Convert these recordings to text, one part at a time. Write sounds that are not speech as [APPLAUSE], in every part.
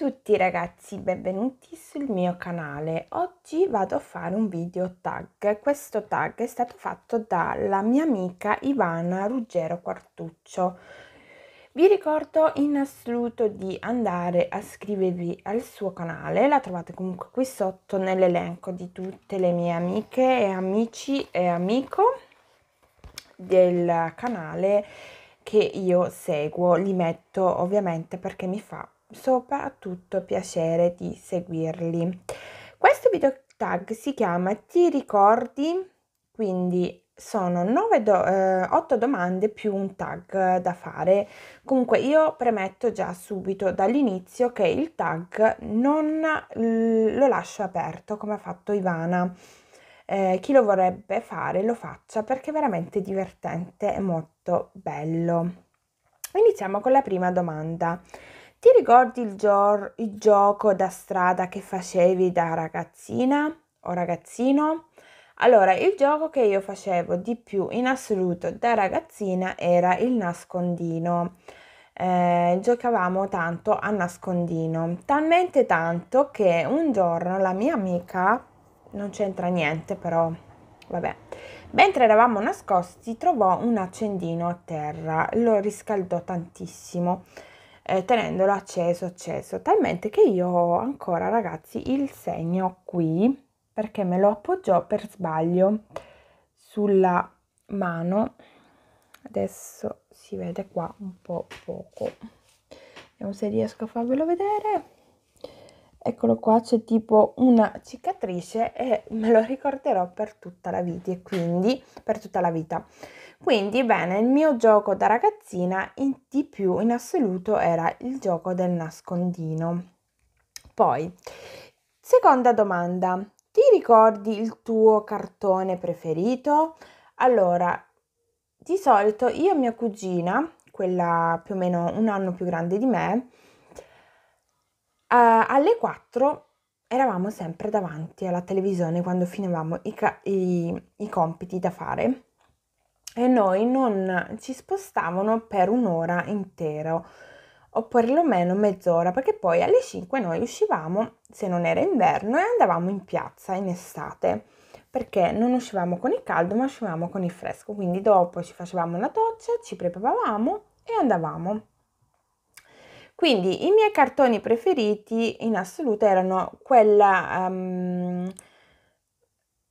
tutti ragazzi, benvenuti sul mio canale. Oggi vado a fare un video tag. Questo tag è stato fatto dalla mia amica Ivana Ruggero Quartuccio. Vi ricordo in assoluto di andare a iscrivervi al suo canale, la trovate comunque qui sotto nell'elenco di tutte le mie amiche e amici e amico del canale che io seguo, li metto ovviamente perché mi fa soprattutto piacere di seguirli. Questo video tag si chiama Ti ricordi? Quindi sono 9 do, eh, 8 domande più un tag da fare. Comunque io premetto già subito dall'inizio che il tag non lo lascio aperto come ha fatto Ivana. Eh, chi lo vorrebbe fare lo faccia perché è veramente divertente e molto bello. Iniziamo con la prima domanda. Ti ricordi il, gior- il gioco da strada che facevi da ragazzina o ragazzino? Allora, il gioco che io facevo di più in assoluto da ragazzina era il nascondino. Eh, giocavamo tanto a nascondino, talmente tanto che un giorno la mia amica, non c'entra niente però, vabbè, mentre eravamo nascosti trovò un accendino a terra, lo riscaldò tantissimo eh, tenendolo acceso acceso talmente che io ho ancora ragazzi il segno qui perché me lo appoggiò per sbaglio sulla mano adesso si vede qua un po' poco vediamo se riesco a farvelo vedere eccolo qua c'è tipo una cicatrice e me lo ricorderò per tutta la vita e quindi per tutta la vita quindi, bene, il mio gioco da ragazzina in, di più in assoluto era il gioco del nascondino. Poi, seconda domanda, ti ricordi il tuo cartone preferito? Allora, di solito io e mia cugina, quella più o meno un anno più grande di me, eh, alle 4 eravamo sempre davanti alla televisione quando finivamo i, ca- i, i compiti da fare e noi non ci spostavano per un'ora intero o perlomeno mezz'ora, perché poi alle 5 noi uscivamo, se non era inverno, e andavamo in piazza in estate, perché non uscivamo con il caldo, ma uscivamo con il fresco, quindi dopo ci facevamo una doccia, ci preparavamo e andavamo. Quindi i miei cartoni preferiti in assoluto erano quella um,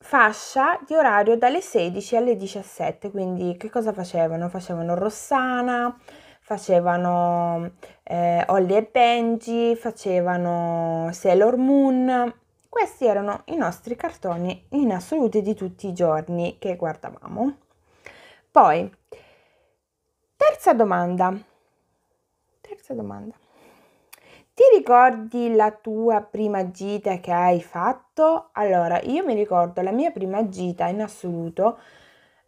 fascia di orario dalle 16 alle 17, quindi che cosa facevano? Facevano Rossana, facevano eh, Ollie e Benji, facevano Sailor Moon. Questi erano i nostri cartoni in assoluto di tutti i giorni che guardavamo. Poi, terza domanda. Terza domanda. Ti ricordi la tua prima gita che hai fatto? Allora, io mi ricordo la mia prima gita in assoluto,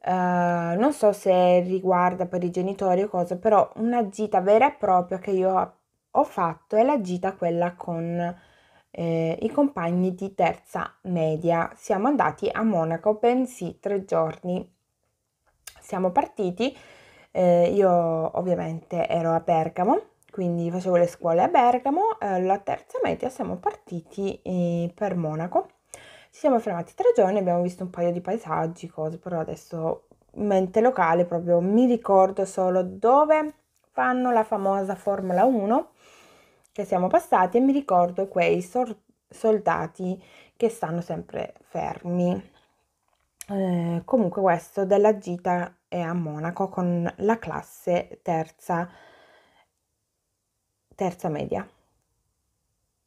eh, non so se riguarda per i genitori o cosa, però una gita vera e propria che io ho fatto è la gita quella con eh, i compagni di terza media. Siamo andati a Monaco bensì tre giorni. Siamo partiti, eh, io ovviamente ero a Bergamo quindi facevo le scuole a Bergamo, eh, la terza media siamo partiti eh, per Monaco. Ci siamo fermati tre giorni, abbiamo visto un paio di paesaggi, cose, però adesso mente locale proprio mi ricordo solo dove fanno la famosa Formula 1 che siamo passati e mi ricordo quei sor- soldati che stanno sempre fermi. Eh, comunque questo della gita è a Monaco con la classe terza terza media.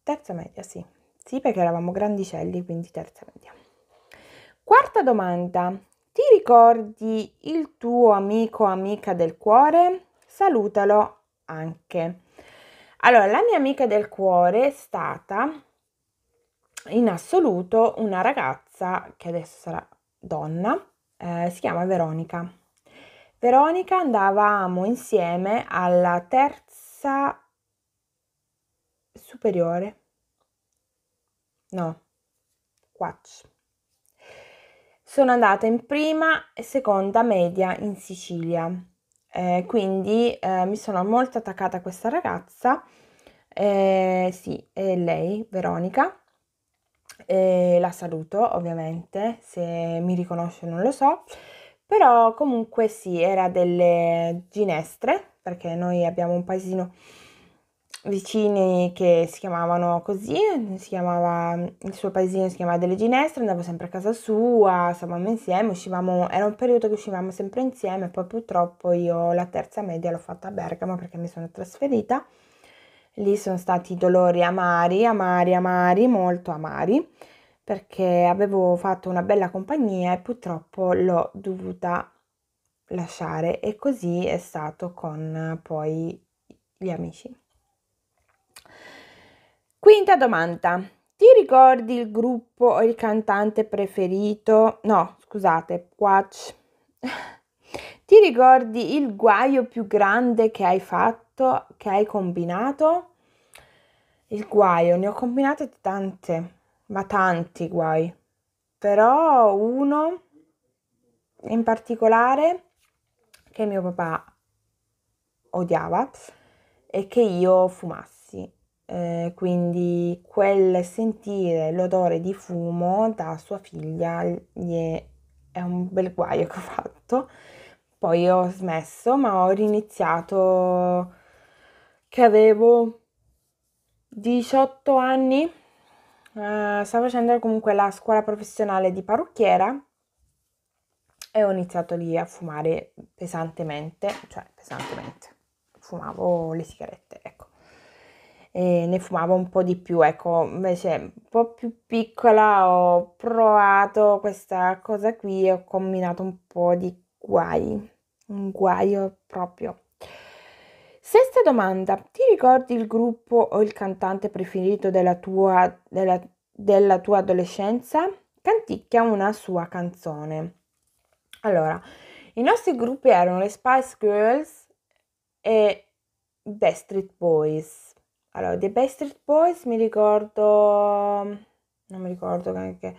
Terza media, sì. Sì, perché eravamo grandicelli, quindi terza media. Quarta domanda. Ti ricordi il tuo amico o amica del cuore? Salutalo anche. Allora, la mia amica del cuore è stata in assoluto una ragazza che adesso sarà donna, eh, si chiama Veronica. Veronica andavamo insieme alla terza superiore. No, 4. Sono andata in prima e seconda media in Sicilia, eh, quindi eh, mi sono molto attaccata a questa ragazza, eh, sì, è lei, Veronica, la saluto ovviamente, se mi riconosce non lo so, però comunque sì, era delle ginestre, perché noi abbiamo un paesino vicini che si chiamavano così, si chiamava, il suo paesino si chiamava Delle Ginestre, andavo sempre a casa sua, stavamo insieme, uscivamo, era un periodo che uscivamo sempre insieme, poi purtroppo io la terza media l'ho fatta a Bergamo perché mi sono trasferita, lì sono stati dolori amari, amari, amari, molto amari, perché avevo fatto una bella compagnia e purtroppo l'ho dovuta lasciare e così è stato con poi gli amici. Quinta domanda. Ti ricordi il gruppo o il cantante preferito? No, scusate, Quatch. [LAUGHS] Ti ricordi il guaio più grande che hai fatto, che hai combinato? Il guaio, ne ho combinate tante, ma tanti guai. Però uno in particolare che mio papà odiava e che io fumassi eh, quindi quel sentire l'odore di fumo da sua figlia è, è un bel guaio che ho fatto. Poi ho smesso, ma ho riniziato che avevo 18 anni. Eh, stavo facendo comunque la scuola professionale di parrucchiera e ho iniziato lì a fumare pesantemente, cioè pesantemente, fumavo le sigarette, ecco eh, ne fumavo un po' di più, ecco, invece un po' più piccola ho provato questa cosa qui e ho combinato un po' di guai, un guaio proprio. Sesta domanda, ti ricordi il gruppo o il cantante preferito della tua, della, della tua adolescenza? Canticchia una sua canzone. Allora, i nostri gruppi erano le Spice Girls e The Street Boys. Allora, The Backstreet Boys mi ricordo... Non mi ricordo granché,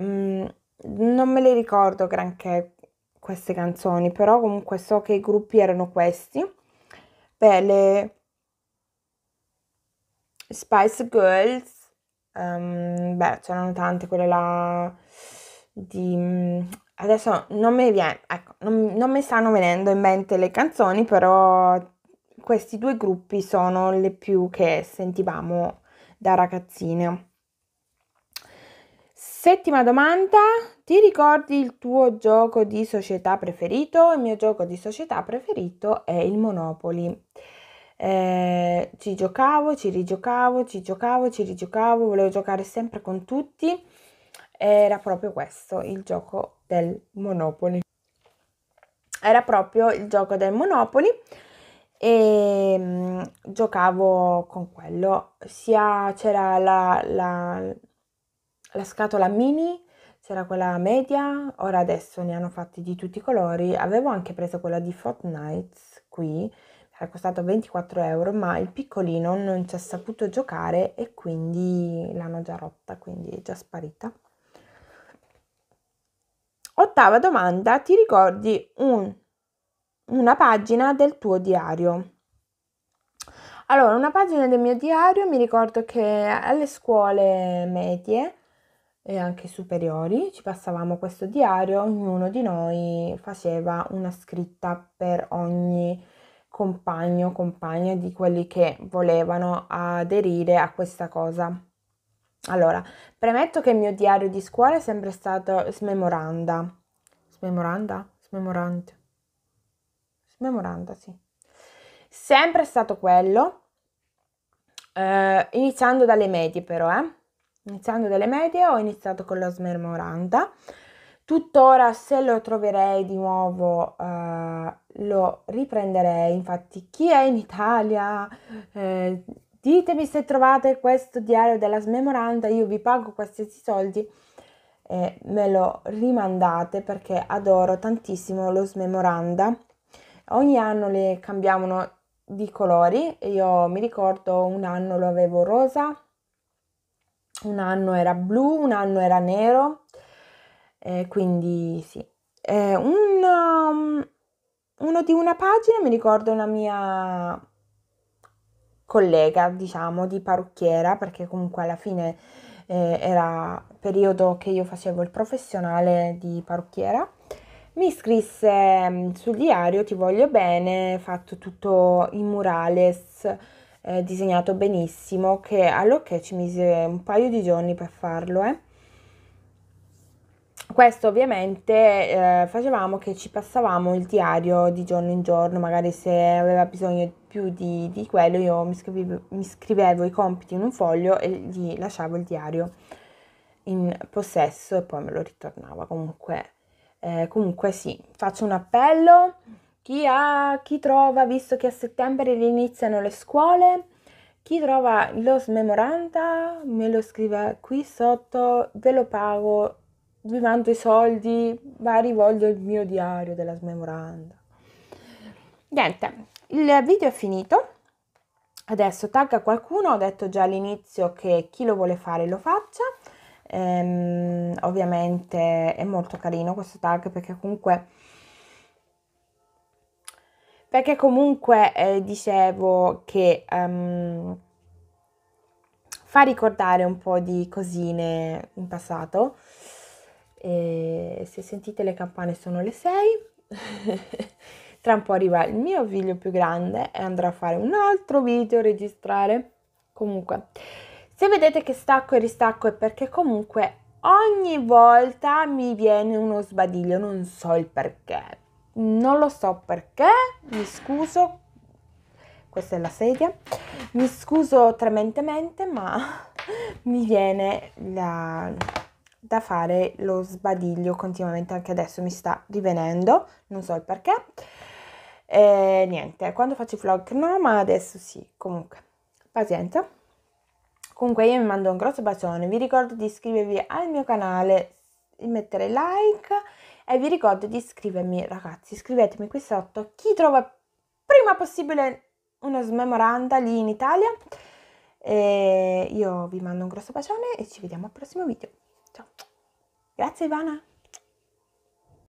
Mm, non me le ricordo granché queste canzoni, però comunque so che i gruppi erano questi. Beh, le Spice Girls, um, beh, c'erano tante, quelle là di... Mm, adesso non mi viene, ecco, non, non mi stanno venendo in mente le canzoni, però questi due gruppi sono le più che sentivamo da ragazzine. Settima domanda, ti ricordi il tuo gioco di società preferito? Il mio gioco di società preferito è il Monopoli. Eh, ci giocavo, ci rigiocavo, ci giocavo, ci rigiocavo, volevo giocare sempre con tutti. Era proprio questo il gioco del Monopoli. Era proprio il gioco del Monopoli e mh, mhmm, giocavo con quello. Sia c'era la, la, la scatola mini, c'era quella media, ora adesso ne hanno fatti di tutti i colori. Avevo anche preso quella di Fortnite qui, era costato 24 euro, ma il piccolino non ci ha saputo giocare e quindi l'hanno già rotta, quindi è già sparita. Ottava domanda, ti ricordi un una pagina del tuo diario. Allora, una pagina del mio diario, mi ricordo che alle scuole medie e anche superiori ci passavamo questo diario, ognuno di noi faceva una scritta per ogni compagno o compagna di quelli che volevano aderire a questa cosa. Allora, premetto che il mio diario di scuola è sempre stato smemoranda. Smemoranda? Smemorante sì. Sempre stato quello, eh, iniziando dalle medie però, eh. Iniziando dalle medie ho iniziato con lo smemoranda. Tuttora se lo troverei di nuovo eh, lo riprenderei, infatti chi è in Italia eh, ditemi se trovate questo diario della smemoranda, io vi pago qualsiasi soldi e me lo rimandate perché adoro tantissimo lo smemoranda Ogni anno le cambiavano di colori e io mi ricordo un anno lo avevo rosa, un anno era blu, un anno era nero, eh, quindi sì. Eh, un, um, uno di una pagina mi ricordo una mia collega, diciamo, di parrucchiera, perché comunque alla fine eh, era periodo che io facevo il professionale di parrucchiera mi scrisse mm, sul diario Ti voglio bene, fatto tutto in murales, eh, disegnato benissimo, che all'ok ci mise un paio di giorni per farlo. Eh. Questo ovviamente eh, facevamo che ci passavamo il diario di giorno in giorno, magari se aveva bisogno più di, di quello io mi scrivevo, mi scrivevo, i compiti in un foglio e gli lasciavo il diario in possesso e poi me lo ritornava comunque eh, comunque sì, faccio un appello. Chi, ha, chi trova, visto che a settembre iniziano le scuole, chi trova lo smemoranda me lo scrive qui sotto, ve lo pago, vi mando i soldi, ma rivolgo il mio diario della smemoranda. Niente, il video è finito. Adesso tagga qualcuno, ho detto già all'inizio che chi lo vuole fare lo faccia. Ehm, ovviamente è molto carino questo tag perché comunque perché comunque eh, dicevo che um, fa ricordare un po' di cosine in passato. E se sentite le campane sono le 6. [LAUGHS] Tra un po' arriva il mio figlio più grande e andrò a fare un altro video, a registrare. Comunque. Se vedete che stacco e ristacco è perché comunque ogni volta mi viene uno sbadiglio, non so il perché. Non lo so perché, mi scuso, questa è la sedia, mi scuso trementemente ma [LAUGHS] mi viene la, da fare lo sbadiglio continuamente, anche adesso mi sta rivenendo, non so il perché. E niente, quando faccio i vlog no, ma adesso sì, comunque, pazienza. Comunque io vi mando un grosso bacione, vi ricordo di iscrivervi al mio canale, mettere like e vi ricordo di iscrivermi, ragazzi, iscrivetemi qui sotto. Chi trova prima possibile una smemoranda lì in Italia. E io vi mando un grosso bacione e ci vediamo al prossimo video. Ciao. Grazie Ivana.